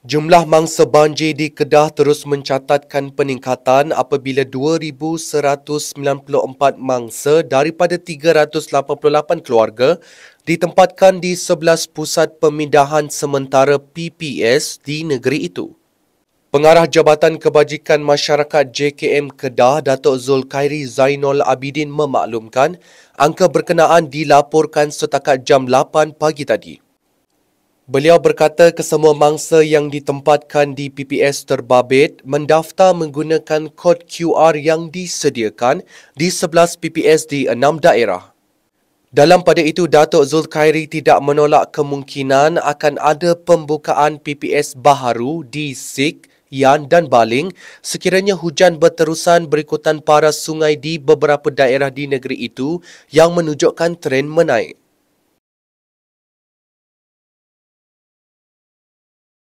Jumlah mangsa banjir di Kedah terus mencatatkan peningkatan apabila 2,194 mangsa daripada 388 keluarga ditempatkan di 11 pusat pemindahan sementara PPS di negeri itu. Pengarah Jabatan Kebajikan Masyarakat JKM Kedah, Datuk Zulkairi Zainol Abidin memaklumkan angka berkenaan dilaporkan setakat jam 8 pagi tadi. Beliau berkata kesemua mangsa yang ditempatkan di PPS terbabit mendaftar menggunakan kod QR yang disediakan di 11 PPS di 6 daerah. Dalam pada itu, Datuk Zulkairi tidak menolak kemungkinan akan ada pembukaan PPS baharu di SIG, Yan dan Baling sekiranya hujan berterusan berikutan paras sungai di beberapa daerah di negeri itu yang menunjukkan tren menaik.